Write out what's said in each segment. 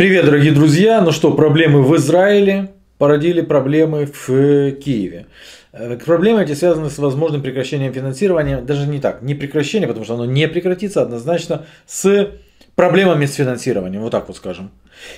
Привет, дорогие друзья! Ну что, проблемы в Израиле породили проблемы в Киеве. Э, проблемы эти связаны с возможным прекращением финансирования, даже не так, не прекращение, потому что оно не прекратится а однозначно, с проблемами с финансированием, вот так вот скажем.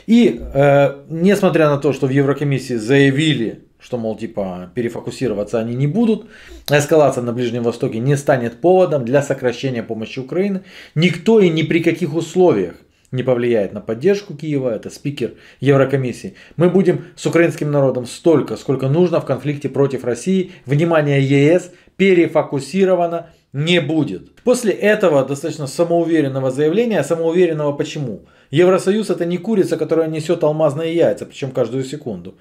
И э, несмотря на то, что в Еврокомиссии заявили, что, мол, типа, перефокусироваться они не будут, эскалация на Ближнем Востоке не станет поводом для сокращения помощи Украины, никто и ни при каких условиях не повлияет на поддержку Киева, это спикер Еврокомиссии. Мы будем с украинским народом столько, сколько нужно в конфликте против России. Внимание ЕС перефокусировано не будет. После этого достаточно самоуверенного заявления, самоуверенного почему? Евросоюз это не курица, которая несет алмазные яйца, причем каждую секунду.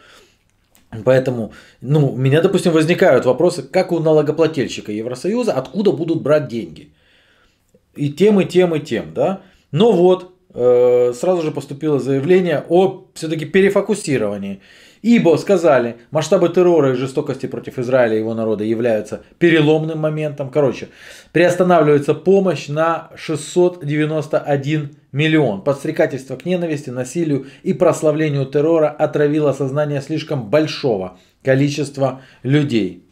Поэтому, ну, у меня, допустим, возникают вопросы, как у налогоплательщика Евросоюза, откуда будут брать деньги. И тем, и тем, и тем, да. Но вот, Э, сразу же поступило заявление о все-таки перефокусировании. Ибо, сказали, масштабы террора и жестокости против Израиля и его народа являются переломным моментом. Короче, приостанавливается помощь на 691 миллион. Подстрекательство к ненависти, насилию и прославлению террора отравило сознание слишком большого количества людей.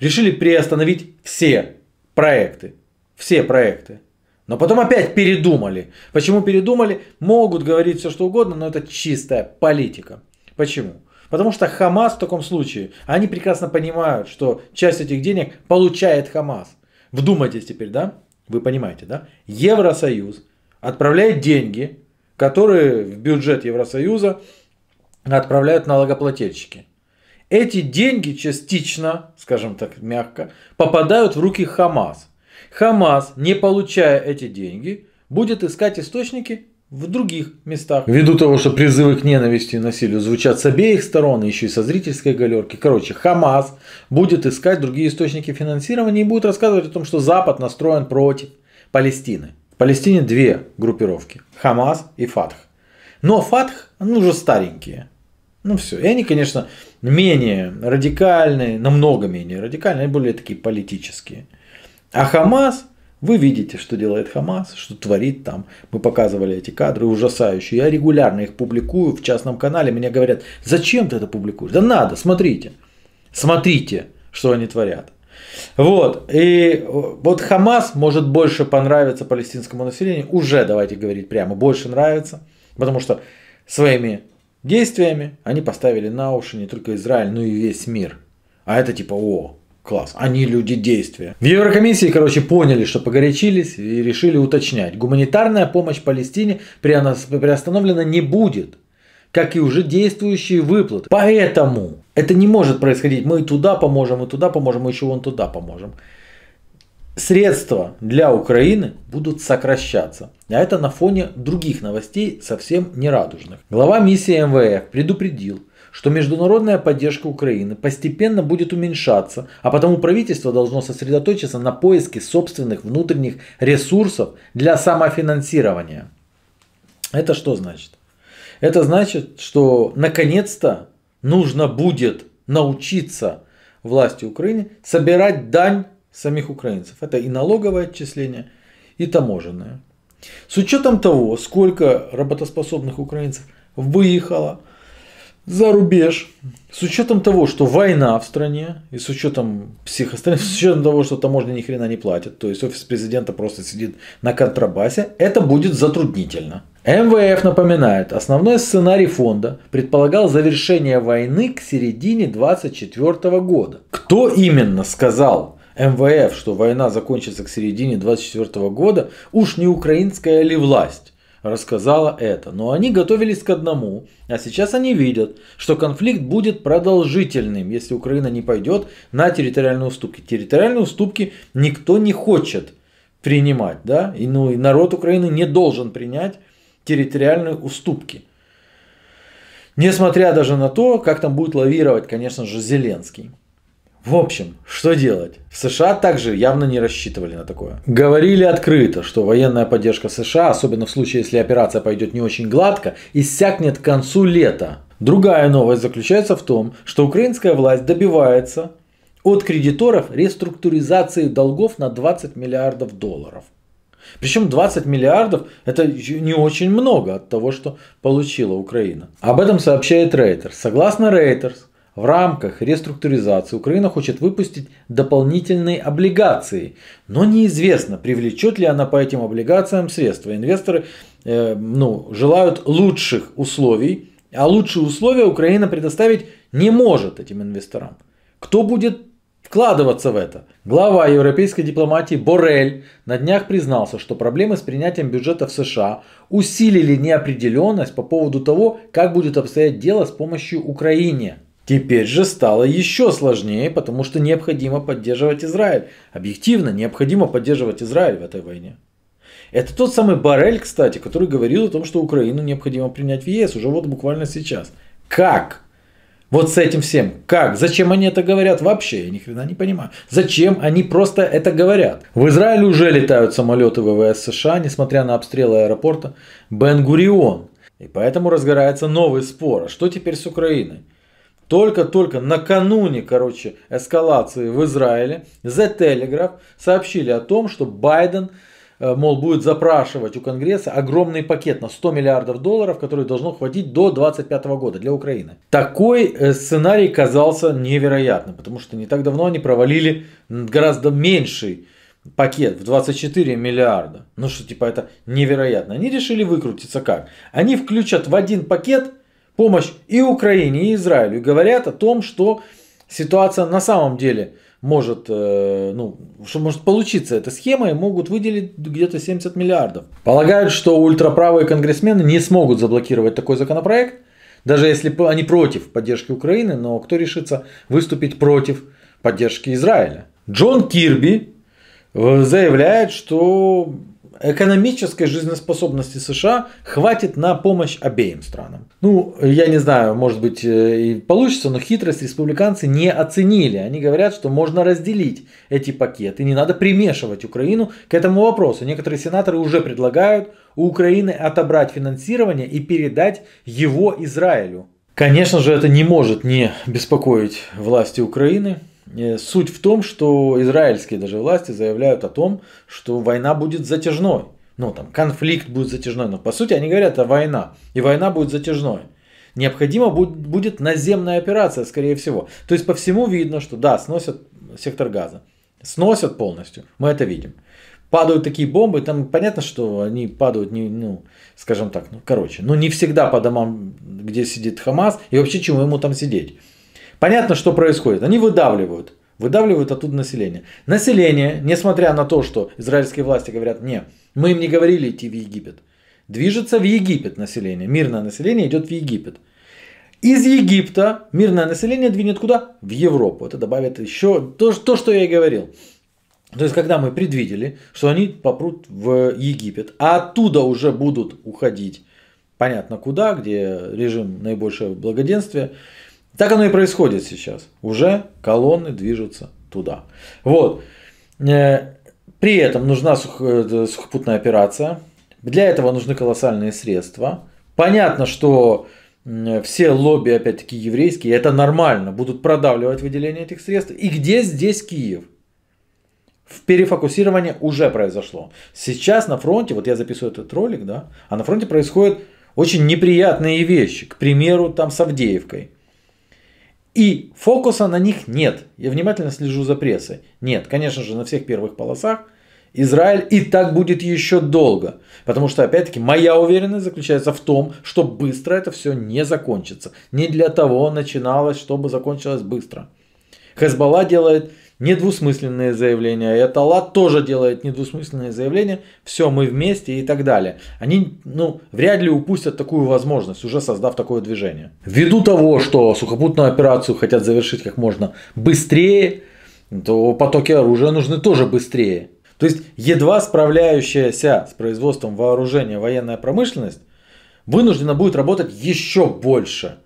Решили приостановить все проекты. Все проекты. Но потом опять передумали. Почему передумали? Могут говорить все что угодно, но это чистая политика. Почему? Потому что Хамас в таком случае, они прекрасно понимают, что часть этих денег получает Хамас. Вдумайтесь теперь, да? Вы понимаете, да? Евросоюз отправляет деньги, которые в бюджет Евросоюза отправляют налогоплательщики. Эти деньги частично, скажем так мягко, попадают в руки Хамас – Хамас, не получая эти деньги, будет искать источники в других местах. Ввиду того, что призывы к ненависти и насилию звучат с обеих сторон, еще и со зрительской галерки. Короче, Хамас будет искать другие источники финансирования и будет рассказывать о том, что Запад настроен против Палестины. В Палестине две группировки – Хамас и Фатх. Но Фатх, ну уже старенькие. Ну все. И они, конечно, менее радикальные, намного менее радикальные, они более такие политические. А Хамас, вы видите, что делает Хамас, что творит там. Мы показывали эти кадры ужасающие. Я регулярно их публикую в частном канале. Мне говорят, зачем ты это публикуешь? Да надо, смотрите. Смотрите, что они творят. Вот. И э, вот Хамас может больше понравиться палестинскому населению. Уже, давайте говорить прямо, больше нравится. Потому что своими действиями они поставили на уши не только Израиль, но и весь мир. А это типа, о, класс. Они люди действия. В Еврокомиссии, короче, поняли, что погорячились и решили уточнять. Гуманитарная помощь Палестине приостановлена не будет как и уже действующие выплаты. Поэтому это не может происходить. Мы и туда поможем, и туда поможем, и еще вон туда поможем. Средства для Украины будут сокращаться. А это на фоне других новостей совсем не радужных. Глава миссии МВФ предупредил, что международная поддержка Украины постепенно будет уменьшаться, а потому правительство должно сосредоточиться на поиске собственных внутренних ресурсов для самофинансирования. Это что значит? Это значит, что наконец-то нужно будет научиться власти Украины собирать дань самих украинцев. Это и налоговое отчисление, и таможенное. С учетом того, сколько работоспособных украинцев выехало, за рубеж. С учетом того, что война в стране, и с учетом психострани, с учетом того, что таможня ни хрена не платит, то есть офис президента просто сидит на контрабасе, это будет затруднительно. МВФ напоминает, основной сценарий фонда предполагал завершение войны к середине 2024 года. Кто именно сказал МВФ, что война закончится к середине 2024 года, уж не украинская ли власть? рассказала это. Но они готовились к одному, а сейчас они видят, что конфликт будет продолжительным, если Украина не пойдет на территориальные уступки. Территориальные уступки никто не хочет принимать, да, и, ну, и народ Украины не должен принять территориальные уступки. Несмотря даже на то, как там будет лавировать, конечно же, Зеленский. В общем, что делать? В США также явно не рассчитывали на такое. Говорили открыто, что военная поддержка США, особенно в случае, если операция пойдет не очень гладко, иссякнет к концу лета. Другая новость заключается в том, что украинская власть добивается от кредиторов реструктуризации долгов на 20 миллиардов долларов. Причем 20 миллиардов это не очень много от того, что получила Украина. Об этом сообщает Рейтер. Согласно Reuters, в рамках реструктуризации Украина хочет выпустить дополнительные облигации, но неизвестно, привлечет ли она по этим облигациям средства. Инвесторы э, ну, желают лучших условий, а лучшие условия Украина предоставить не может этим инвесторам. Кто будет вкладываться в это. Глава европейской дипломатии Борель на днях признался, что проблемы с принятием бюджета в США усилили неопределенность по поводу того, как будет обстоять дело с помощью Украины. Теперь же стало еще сложнее, потому что необходимо поддерживать Израиль. Объективно, необходимо поддерживать Израиль в этой войне. Это тот самый Барель, кстати, который говорил о том, что Украину необходимо принять в ЕС уже вот буквально сейчас. Как? Вот с этим всем. Как? Зачем они это говорят вообще? Я ни хрена не понимаю. Зачем они просто это говорят? В Израиле уже летают самолеты ВВС США, несмотря на обстрелы аэропорта бен И поэтому разгорается новый спор. А что теперь с Украиной? Только-только накануне, короче, эскалации в Израиле The Telegraph сообщили о том, что Байден, э, мол, будет запрашивать у Конгресса огромный пакет на 100 миллиардов долларов, который должно хватить до 2025 года для Украины. Такой э, сценарий казался невероятным, потому что не так давно они провалили гораздо меньший пакет в 24 миллиарда. Ну что, типа это невероятно. Они решили выкрутиться как? Они включат в один пакет помощь и Украине, и Израилю. Говорят о том, что ситуация на самом деле может, э, ну, что может получиться эта схема и могут выделить где-то 70 миллиардов. Полагают, что ультраправые конгрессмены не смогут заблокировать такой законопроект, даже если они против поддержки Украины, но кто решится выступить против поддержки Израиля? Джон Кирби э, заявляет, что экономической жизнеспособности США хватит на помощь обеим странам. Ну, я не знаю, может быть э, и получится, но хитрость республиканцы не оценили. Они говорят, что можно разделить эти пакеты, не надо примешивать Украину к этому вопросу. Некоторые сенаторы уже предлагают у Украины отобрать финансирование и передать его Израилю. Конечно же, это не может не беспокоить власти Украины. Э, суть в том, что израильские даже власти заявляют о том, что война будет затяжной. Ну, там, конфликт будет затяжной. Но, по сути, они говорят, это война. И война будет затяжной. Необходимо будет наземная операция, скорее всего. То есть, по всему видно, что да, сносят сектор газа. Сносят полностью. Мы это видим. Падают такие бомбы, там понятно, что они падают, не, ну, скажем так, ну, короче, ну, не всегда по домам, где сидит Хамас, и вообще, чему ему там сидеть. Понятно, что происходит. Они выдавливают. Выдавливают оттуда население. Население, несмотря на то, что израильские власти говорят, не, мы им не говорили идти в Египет. Движется в Египет население. Мирное население идет в Египет. Из Египта мирное население двинет куда? В Европу. Это добавит еще то, то что я и говорил. То есть, когда мы предвидели, что они попрут в Египет, а оттуда уже будут уходить, понятно куда, где режим наибольшего благоденствия, так оно и происходит сейчас. Уже колонны движутся туда. Вот. Э, при этом нужна э, сухопутная операция. Для этого нужны колоссальные средства. Понятно, что все лобби, опять-таки, еврейские, это нормально, будут продавливать выделение этих средств. И где здесь Киев? В перефокусирование уже произошло. Сейчас на фронте, вот я записываю этот ролик, да, а на фронте происходят очень неприятные вещи. К примеру, там с Авдеевкой. И фокуса на них нет. Я внимательно слежу за прессой. Нет, конечно же, на всех первых полосах Израиль и так будет еще долго. Потому что, опять-таки, моя уверенность заключается в том, что быстро это все не закончится. Не для того начиналось, чтобы закончилось быстро. Хезбалла делает недвусмысленные заявления, и Аталат тоже делает недвусмысленные заявления, все, мы вместе и так далее. Они, ну, вряд ли упустят такую возможность, уже создав такое движение. Ввиду того, что сухопутную операцию хотят завершить как можно быстрее, то потоки оружия нужны тоже быстрее. То есть едва справляющаяся с производством вооружения военная промышленность вынуждена будет работать еще больше.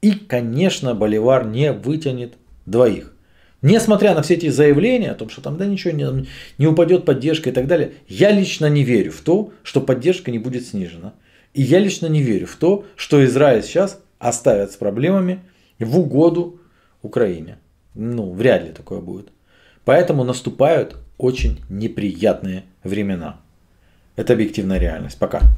И, конечно, Боливар не вытянет двоих. Несмотря на все эти заявления о том, что там да ничего не, не упадет поддержка и так далее, я лично не верю в то, что поддержка не будет снижена. И я лично не верю в то, что Израиль сейчас оставят с проблемами в угоду Украине. Ну, вряд ли такое будет. Поэтому наступают очень неприятные времена. Это объективная реальность. Пока.